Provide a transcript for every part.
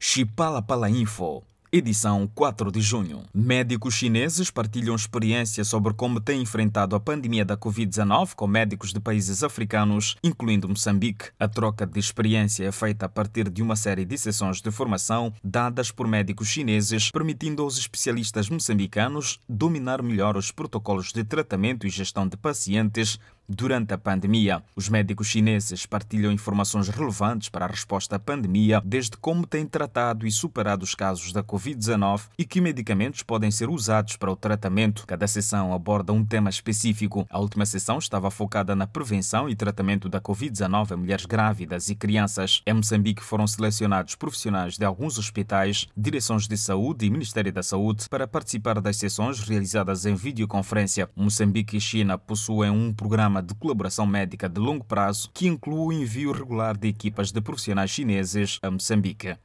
Chipala Palainfo, edição 4 de junho. Médicos chineses partilham experiência sobre como têm enfrentado a pandemia da Covid-19 com médicos de países africanos, incluindo Moçambique. A troca de experiência é feita a partir de uma série de sessões de formação dadas por médicos chineses, permitindo aos especialistas moçambicanos dominar melhor os protocolos de tratamento e gestão de pacientes durante a pandemia. Os médicos chineses partilham informações relevantes para a resposta à pandemia, desde como têm tratado e superado os casos da Covid-19 e que medicamentos podem ser usados para o tratamento. Cada sessão aborda um tema específico. A última sessão estava focada na prevenção e tratamento da Covid-19 em mulheres grávidas e crianças. Em Moçambique foram selecionados profissionais de alguns hospitais, direções de saúde e Ministério da Saúde para participar das sessões realizadas em videoconferência. Moçambique e China possuem um programa programa de colaboração médica de longo prazo, que inclui o envio regular de equipas de profissionais chineses a Moçambique.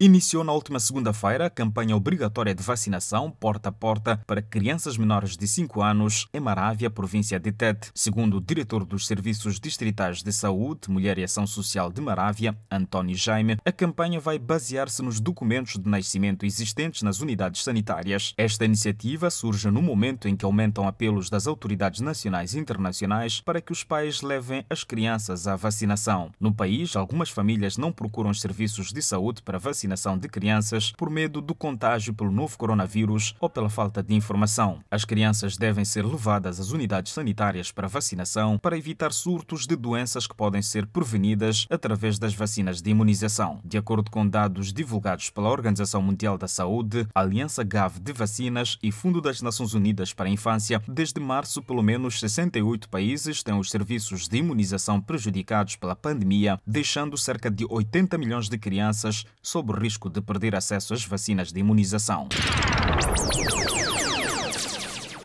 Iniciou na última segunda-feira a campanha obrigatória de vacinação porta a porta para crianças menores de 5 anos em Marávia, província de Tete. Segundo o diretor dos Serviços Distritais de Saúde, Mulher e Ação Social de Marávia, António Jaime, a campanha vai basear-se nos documentos de nascimento existentes nas unidades sanitárias. Esta iniciativa surge no momento em que aumentam apelos das autoridades nacionais e internacionais para que os pais levem as crianças à vacinação. No país, algumas famílias não procuram os serviços de saúde para vacinar vacinação de crianças por medo do contágio pelo novo coronavírus ou pela falta de informação. As crianças devem ser levadas às unidades sanitárias para vacinação para evitar surtos de doenças que podem ser prevenidas através das vacinas de imunização. De acordo com dados divulgados pela Organização Mundial da Saúde, Aliança GAV de Vacinas e Fundo das Nações Unidas para a Infância, desde março, pelo menos 68 países têm os serviços de imunização prejudicados pela pandemia, deixando cerca de 80 milhões de crianças sob risco de perder acesso às vacinas de imunização.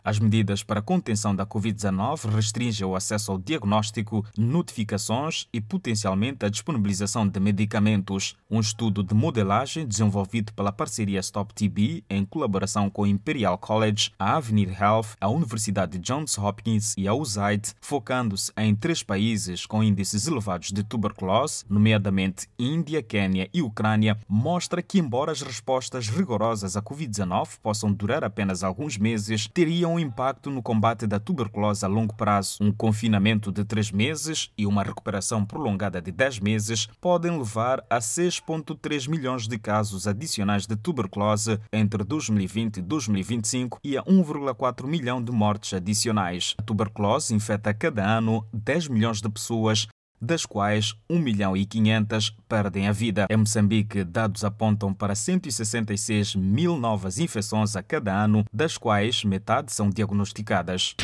As medidas para a contenção da Covid-19 restringem o acesso ao diagnóstico, notificações e potencialmente a disponibilização de medicamentos. Um estudo de modelagem desenvolvido pela parceria Stop TB em colaboração com o Imperial College, a Avenir Health, a Universidade Johns Hopkins e a USAID, focando-se em três países com índices elevados de tuberculose, nomeadamente Índia, Quênia e Ucrânia, mostra que, embora as respostas rigorosas à Covid-19 possam durar apenas alguns meses, teriam um impacto no combate da tuberculose a longo prazo. Um confinamento de três meses e uma recuperação prolongada de dez meses podem levar a 6,3 milhões de casos adicionais de tuberculose entre 2020 e 2025 e a 1,4 milhão de mortes adicionais. A tuberculose infecta cada ano 10 milhões de pessoas das quais 1 milhão e 500 perdem a vida. Em Moçambique, dados apontam para 166 mil novas infecções a cada ano, das quais metade são diagnosticadas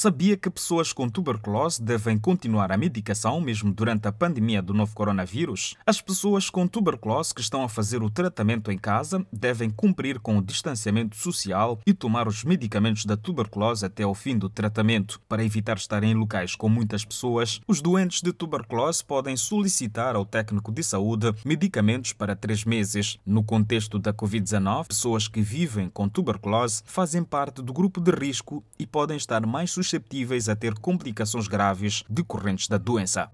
sabia que pessoas com tuberculose devem continuar a medicação mesmo durante a pandemia do novo coronavírus? As pessoas com tuberculose que estão a fazer o tratamento em casa devem cumprir com o distanciamento social e tomar os medicamentos da tuberculose até ao fim do tratamento. Para evitar estar em locais com muitas pessoas, os doentes de tuberculose podem solicitar ao técnico de saúde medicamentos para três meses. No contexto da Covid-19, pessoas que vivem com tuberculose fazem parte do grupo de risco e podem estar mais suscetíveis susceptíveis a ter complicações graves decorrentes da doença.